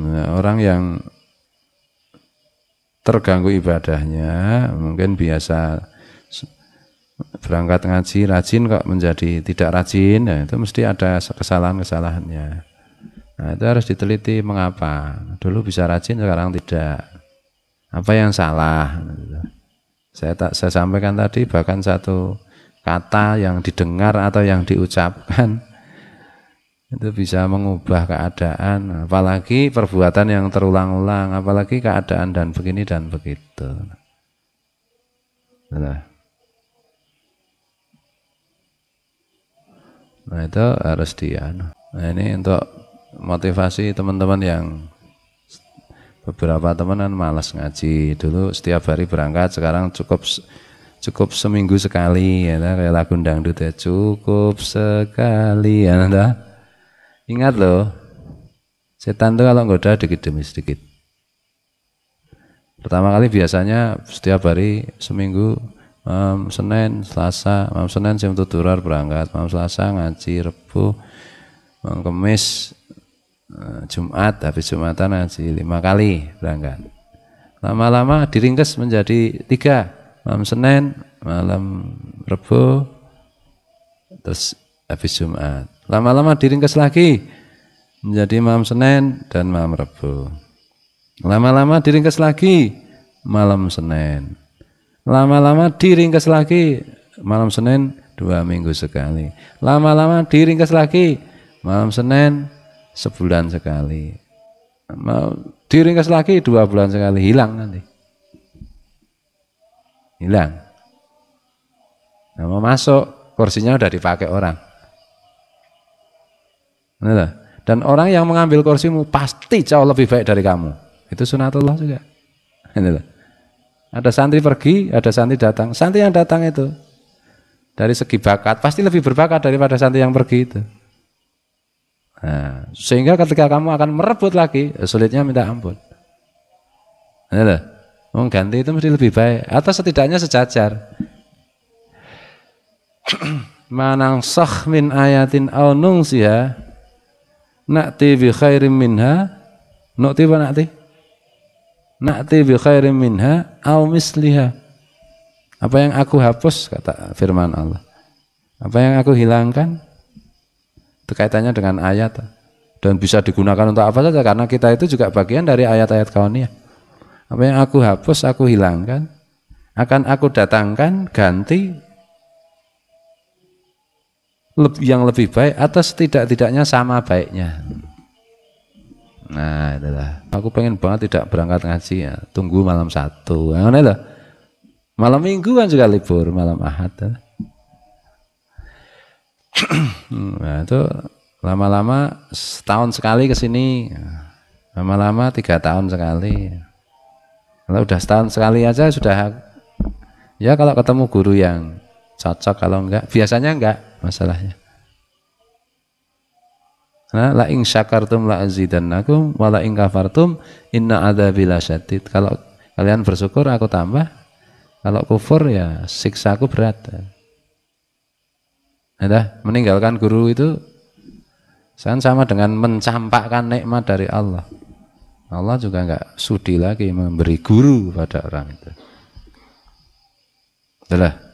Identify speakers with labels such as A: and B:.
A: Nah, orang yang terganggu ibadahnya mungkin biasa berangkat ngaji rajin kok menjadi tidak rajin ya itu mesti ada kesalahan-kesalahannya nah, itu harus diteliti mengapa dulu bisa rajin sekarang tidak apa yang salah saya tak saya sampaikan tadi bahkan satu kata yang didengar atau yang diucapkan itu bisa mengubah keadaan apalagi perbuatan yang terulang-ulang apalagi keadaan dan begini dan begitu nah, nah itu harus dia anu. nah ini untuk motivasi teman-teman yang beberapa teman malas ngaji dulu setiap hari berangkat sekarang cukup cukup seminggu sekali ya nah, lagu dangdut ya cukup sekali ya nah, Ingat loh, setan itu kalau goda sedikit demi sedikit. Pertama kali biasanya setiap hari seminggu malam Senin, Selasa, malam Senin untuk tuturar berangkat, malam Selasa ngaji, Rebu, malam Kamis, eh, Jumat, habis Jumatan ngaji lima kali berangkat. Lama-lama diringkas menjadi tiga, malam Senin, malam Rebu, terus habis Jumat. Lama-lama diringkas lagi menjadi malam Senin dan malam Rabu. Lama-lama diringkas lagi malam Senin. Lama-lama diringkas lagi malam Senin dua minggu sekali. Lama-lama diringkas lagi malam Senin sebulan sekali. Mau diringkas lagi dua bulan sekali hilang nanti. Hilang. Nah, mau masuk kursinya sudah dipakai orang. Dan orang yang mengambil kursimu pasti jauh lebih baik dari kamu. Itu sunatullah juga. Ada santri pergi, ada santri datang. Santri yang datang itu dari segi bakat pasti lebih berbakat daripada santri yang pergi itu. Nah, sehingga ketika kamu akan merebut lagi, ya sulitnya minta ampun. Inilah. itu mesti lebih baik atau setidaknya sejajar. Manang min ayatin al nungsiha Na'ti bi khairin minha Nu'ti apa na'ti? Na'ti bi khairin minha Au misliha Apa yang aku hapus kata firman Allah Apa yang aku hilangkan Itu kaitannya dengan ayat Dan bisa digunakan untuk apa saja Karena kita itu juga bagian dari ayat-ayat kauniyah Apa yang aku hapus aku hilangkan Akan aku datangkan ganti yang lebih baik atau setidak-tidaknya sama baiknya. Nah, itulah. Aku pengen banget tidak berangkat ngaji ya. Tunggu malam satu. Nah, Malam minggu kan juga libur, malam ahad. Ya. nah, itu lama-lama setahun sekali ke sini. Lama-lama tiga tahun sekali. Kalau udah setahun sekali aja sudah ya kalau ketemu guru yang cocok kalau enggak biasanya enggak masalahnya. Nah, la ing syakartum la azidannakum wa la ing kafartum inna adzabi lasyadid. Kalau kalian bersyukur aku tambah, kalau kufur ya siksaku berat. Ada meninggalkan guru itu kan sama dengan mencampakkan nikmat dari Allah. Allah juga nggak sudi lagi memberi guru pada orang itu. Itulah